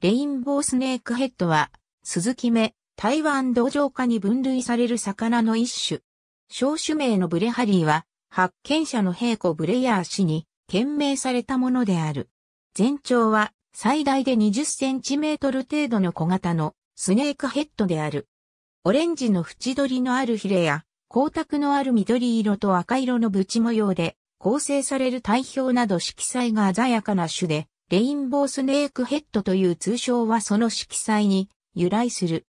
レインボースネークヘッドは、スズキ目、台湾土壌化に分類される魚の一種。小種名のブレハリーは、発見者の平子ブレヤー氏に、懸命されたものである。全長は、最大で20センチメートル程度の小型のスネークヘッドである。オレンジの縁取りのあるヒレや、光沢のある緑色と赤色のブチ模様で構成される体表など色彩が鮮やかな種で、レインボースネークヘッドという通称はその色彩に由来する。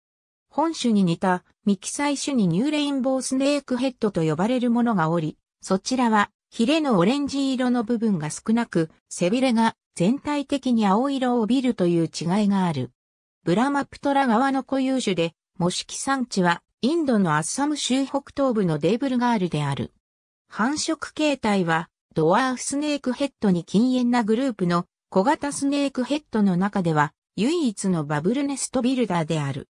本種に似た未記載種にニューレインボースネークヘッドと呼ばれるものがおり、そちらはヒレのオレンジ色の部分が少なく、背びれが全体的に青色を帯びるという違いがある。ブラマプトラ側の固有種で、模式産地はインドのアッサム州北東部のデーブルガールである。繁殖形態はドワーフスネークヘッドに禁煙なグループの小型スネークヘッドの中では唯一のバブルネストビルダーである。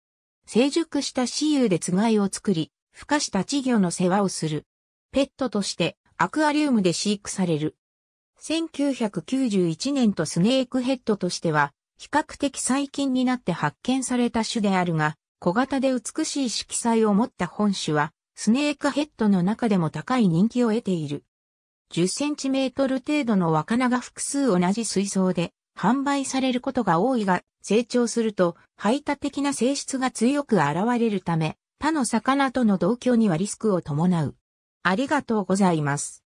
成熟した雌雄でつがいを作り、孵化した稚魚の世話をする。ペットとしてアクアリウムで飼育される。1991年とスネークヘッドとしては、比較的最近になって発見された種であるが、小型で美しい色彩を持った本種は、スネークヘッドの中でも高い人気を得ている。10センチメートル程度の若菜が複数同じ水槽で販売されることが多いが、成長すると排他的な性質が強く現れるため、他の魚との同居にはリスクを伴う。ありがとうございます。